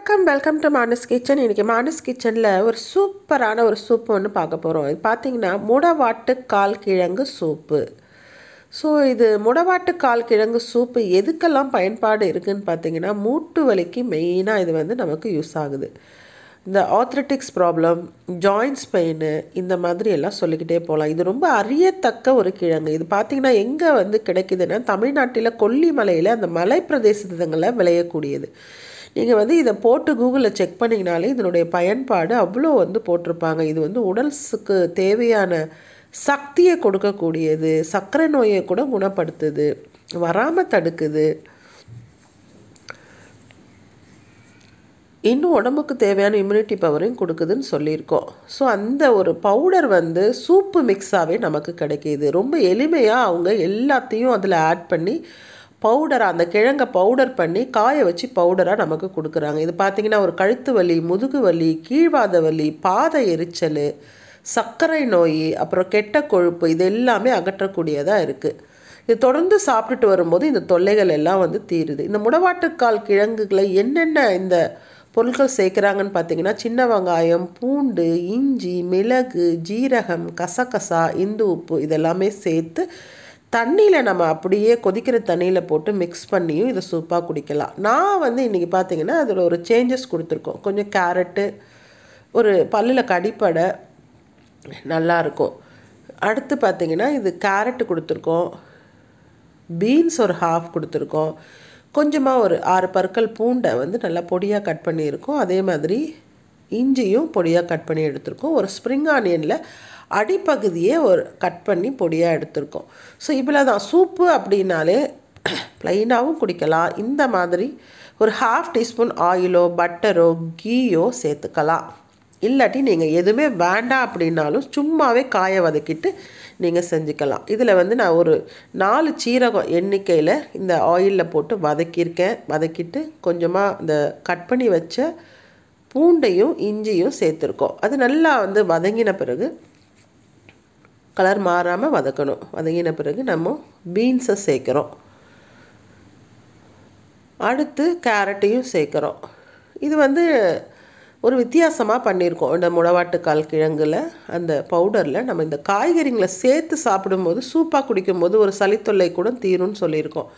வணக்கம் welcome to Manas kitchen இன்றைக்கி மானஸ் கிச்சனில் ஒரு சூப்பரான ஒரு சூப் ஒன்று பார்க்க போகிறோம் இது பார்த்திங்கன்னா முடவாட்டு கால் கிழங்கு சூப்பு ஸோ இது முடவாட்டு கால் கிழங்கு சூப்பு எதுக்கெல்லாம் பயன்பாடு இருக்குதுன்னு பார்த்தீங்கன்னா மூட்டு வலிக்கு மெயினாக இது வந்து நமக்கு யூஸ் ஆகுது இந்த ஆத்ரெட்டிக்ஸ் ப்ராப்ளம் ஜாயின்ஸ் பெயின் இந்த மாதிரி எல்லாம் சொல்லிக்கிட்டே போகலாம் இது ரொம்ப அறியத்தக்க ஒரு கிழங்கு இது பார்த்திங்கன்னா எங்கே வந்து கிடைக்குதுன்னா தமிழ்நாட்டில் கொல்லிமலையில் அந்த மலை பிரதேசங்களில் விளையக்கூடியது நீங்கள் வந்து இதை போட்டு கூகுளில் செக் பண்ணிங்கனாலே இதனுடைய பயன்பாடு அவ்வளோ வந்து போட்டிருப்பாங்க இது வந்து உடல்ஸுக்கு தேவையான சக்தியை கொடுக்கக்கூடியது சர்க்கரை நோயை கூட குணப்படுத்துது வராமல் தடுக்குது இன்னும் உடம்புக்கு தேவையான இம்யூனிட்டி பவரையும் கொடுக்குதுன்னு சொல்லியிருக்கோம் ஸோ அந்த ஒரு பவுடர் வந்து சூப்பு மிக்ஸாகவே நமக்கு கிடைக்கிது ரொம்ப எளிமையாக அவங்க எல்லாத்தையும் அதில் ஆட் பண்ணி பவுடராக அந்த கிழங்கை பவுடர் பண்ணி காய வச்சு பவுடராக நமக்கு கொடுக்குறாங்க இது பார்த்திங்கன்னா ஒரு கழுத்து வலி முதுகு வலி கீழ்வாத வலி பாத எரிச்சல் சர்க்கரை நோய் அப்புறம் கெட்ட கொழுப்பு இது எல்லாமே அகற்றக்கூடியதாக இருக்குது இது தொடர்ந்து சாப்பிட்டுட்டு வரும்போது இந்த தொல்லைகள் எல்லாம் வந்து தீருது இந்த முடவாட்டுக்கால் கிழங்குகளை என்னென்ன இந்த பொருட்கள் சேர்க்குறாங்கன்னு பார்த்தீங்கன்னா சின்ன வெங்காயம் பூண்டு இஞ்சி மிளகு ஜீரகம் கசகசா இந்து உப்பு இதெல்லாமே சேர்த்து தண்ணியில் நம்ம அப்படியே கொதிக்கிற தண்ணியில் போட்டு மிக்ஸ் பண்ணியும் இதை சூப்பாக குடிக்கலாம் நான் வந்து இன்றைக்கி பார்த்தீங்கன்னா அதில் ஒரு சேஞ்சஸ் கொடுத்துருக்கோம் கொஞ்சம் கேரட்டு ஒரு பல்லில் கடிப்படை நல்லாயிருக்கும் அடுத்து பார்த்திங்கன்னா இது கேரட்டு கொடுத்துருக்கோம் பீன்ஸ் ஒரு ஹாஃப் கொடுத்துருக்கோம் கொஞ்சமாக ஒரு ஆறு பற்கள் பூண்டை வந்து நல்லா பொடியாக கட் பண்ணியிருக்கோம் அதே மாதிரி இஞ்சியும் பொடியாக கட் பண்ணி எடுத்திருக்கோம் ஒரு ஸ்ப்ரிங் ஆனியனில் அடிப்பகுதியே ஒரு கட் பண்ணி பொடியாக எடுத்திருக்கோம் ஸோ இவ்வளோ தான் சூப்பு அப்படின்னாலே ப்ளைனாகவும் குடிக்கலாம் இந்த மாதிரி ஒரு ஹாஃப் டீஸ்பூன் ஆயிலோ பட்டரோ கீயோ சேர்த்துக்கலாம் இல்லாட்டி நீங்கள் எதுவுமே வேண்டாம் அப்படின்னாலும் சும்மாவே காய வதக்கிட்டு நீங்கள் செஞ்சுக்கலாம் இதில் வந்து நான் ஒரு நாலு சீரகம் எண்ணிக்கையில் இந்த ஆயிலில் போட்டு வதக்கியிருக்கேன் வதக்கிட்டு கொஞ்சமாக இந்த கட் பண்ணி வச்ச பூண்டையும் இஞ்சியும் சேர்த்துருக்கோம் அது நல்லா வந்து வதங்கின பிறகு கலர் மாறாமல் வதக்கணும் வதங்கின பிறகு நம்ம பீன்ஸை சேர்க்குறோம் அடுத்து கேரட்டையும் சேர்க்குறோம் இது வந்து ஒரு வித்தியாசமாக பண்ணியிருக்கோம் இந்த முளவாட்டுக்கால் கிழங்கில் அந்த பவுடரில் நம்ம இந்த காய்கறிங்களை சேர்த்து சாப்பிடும்போது சூப்பாக குடிக்கும்போது ஒரு சளித்தொல்லை கூட தீரும்னு சொல்லியிருக்கோம்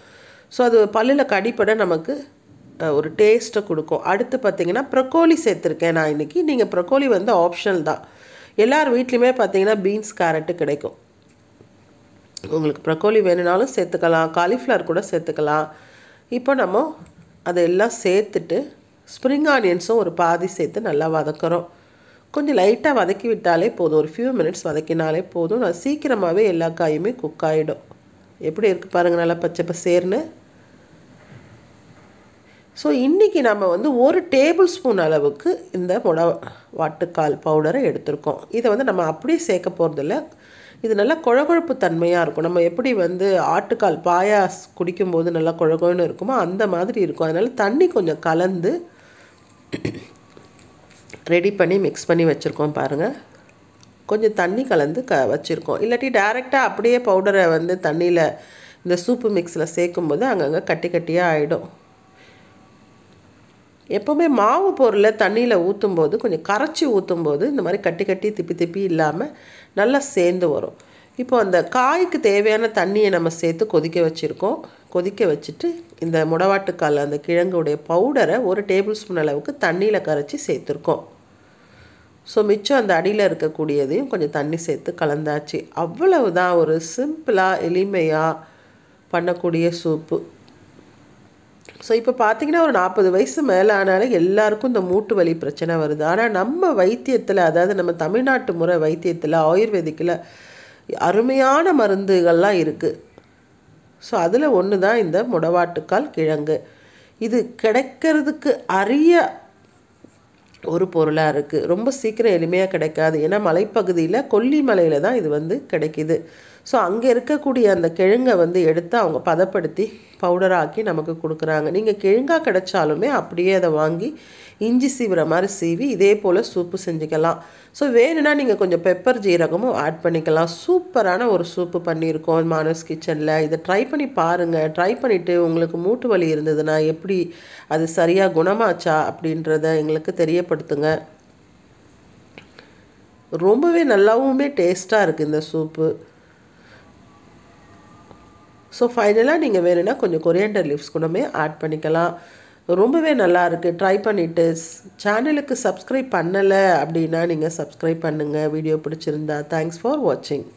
ஸோ அது பல்லில் கடிப்பட நமக்கு ஒரு டேஸ்ட்டை கொடுக்கும் அடுத்து பார்த்திங்கன்னா ப்ரக்கோலி சேர்த்துருக்கேன் நான் இன்றைக்கி நீங்கள் ப்ரக்கோலி வந்து ஆப்ஷனல் தான் எல்லார் வீட்லேயுமே பார்த்தீங்கன்னா பீன்ஸ் கேரட்டு கிடைக்கும் உங்களுக்கு ப்ரக்கோலி வேணும்னாலும் சேர்த்துக்கலாம் காலிஃப்ளவர் கூட சேர்த்துக்கலாம் இப்போ நம்ம அதெல்லாம் சேர்த்துட்டு ஸ்ப்ரிங் ஆனியன்ஸும் ஒரு பாதி சேர்த்து நல்லா வதக்குறோம் கொஞ்சம் லைட்டாக வதக்கி விட்டாலே போதும் ஒரு ஃபியூ மினிட்ஸ் வதக்கினாலே போதும் நான் சீக்கிரமாகவே எல்லா காயுமே குக் ஆகிடும் எப்படி இருக்குது பாருங்கள் நல்லா பச்சை பசேர்னு ஸோ இன்றைக்கி நம்ம வந்து ஒரு டேபிள் ஸ்பூன் அளவுக்கு இந்த மொட வாட்டுக்கால் பவுடரை எடுத்திருக்கோம் இதை வந்து நம்ம அப்படியே சேர்க்க போகிறதில்ல இது நல்லா குழகுழப்பு தன்மையாக இருக்கும் நம்ம எப்படி வந்து ஆட்டுக்கால் பாயா குடிக்கும்போது நல்லா குழகுன்னு இருக்குமோ அந்த மாதிரி இருக்கும் அதனால் தண்ணி கொஞ்சம் கலந்து ரெடி பண்ணி மிக்ஸ் பண்ணி வச்சுருக்கோம் பாருங்கள் கொஞ்சம் தண்ணி கலந்து க வச்சுருக்கோம் இல்லாட்டி டேரெக்டாக அப்படியே பவுடரை வந்து தண்ணியில் இந்த சூப்பு மிக்ஸில் சேர்க்கும்போது அங்கங்கே கட்டி கட்டியாக ஆகிடும் எப்போவுமே மாவு பொருளை தண்ணியில் ஊற்றும் போது கொஞ்சம் கரைச்சி ஊற்றும் போது இந்த மாதிரி கட்டி கட்டி திப்பி திப்பி இல்லாமல் நல்லா சேர்ந்து வரும் இப்போ அந்த காய்க்கு தேவையான தண்ணியை நம்ம சேர்த்து கொதிக்க வச்சுருக்கோம் கொதிக்க வச்சுட்டு இந்த முடவாட்டுக்கால் அந்த கிழங்குடைய பவுடரை ஒரு டேபிள் ஸ்பூன் அளவுக்கு தண்ணியில் கரைச்சி சேர்த்துருக்கோம் ஸோ மிச்சம் அந்த அடியில் இருக்கக்கூடியதையும் கொஞ்சம் தண்ணி சேர்த்து கலந்தாச்சு அவ்வளவு தான் ஒரு சிம்பிளாக எளிமையாக பண்ணக்கூடிய சூப்பு ஸோ இப்போ பார்த்திங்கன்னா ஒரு நாற்பது வயசு மேலே ஆனாலும் எல்லாருக்கும் இந்த மூட்டு வலி பிரச்சனை வருது ஆனால் நம்ம வைத்தியத்தில் அதாவது நம்ம தமிழ்நாட்டு முறை வைத்தியத்தில் ஆயுர்வேதிக்கில் அருமையான மருந்துகள்லாம் இருக்குது ஸோ அதில் ஒன்று தான் இந்த முடவாட்டுக்கால் கிழங்கு இது கிடைக்கிறதுக்கு அரிய ஒரு பொருளாக இருக்குது ரொம்ப சீக்கிரம் எளிமையாக கிடைக்காது ஏன்னா மலைப்பகுதியில் கொல்லிமலையில் தான் இது வந்து கிடைக்கிது ஸோ அங்கே இருக்கக்கூடிய அந்த கிழங்கை வந்து எடுத்து அவங்க பதப்படுத்தி பவுடராக்கி நமக்கு கொடுக்குறாங்க நீங்கள் கிழங்காக கிடைச்சாலுமே அப்படியே அதை வாங்கி இஞ்சி சீவுற மாதிரி சீவி இதே போல் சூப்பு செஞ்சுக்கலாம் ஸோ வேணும்னா நீங்கள் கொஞ்சம் பெப்பர் ஜீரகமும் ஆட் பண்ணிக்கலாம் சூப்பரான ஒரு சூப்பு பண்ணியிருக்கோம் மானஸ் கிச்சனில் இதை ட்ரை பண்ணி பாருங்கள் ட்ரை பண்ணிவிட்டு உங்களுக்கு மூட்டு வலி இருந்ததுன்னா எப்படி அது சரியாக குணமாச்சா அப்படின்றத எங்களுக்கு தெரியப்படுத்துங்க ரொம்பவே நல்லாவுமே டேஸ்ட்டாக இருக்குது இந்த சூப்பு ஸோ ஃபைனலாக நீங்கள் வேணும்னா கொஞ்சம் கொரியண்டர் லீவ்ஸ் கூடமே ஆட் பண்ணிக்கலாம் ரொம்பவே நல்லா இருக்குது ட்ரை பண்ணிவிட்டு சேனலுக்கு சப்ஸ்கிரைப் பண்ணலை அப்படின்னா நீங்கள் சப்ஸ்கிரைப் பண்ணுங்கள் வீடியோ பிடிச்சிருந்தா தேங்க்ஸ் ஃபார் வாட்சிங்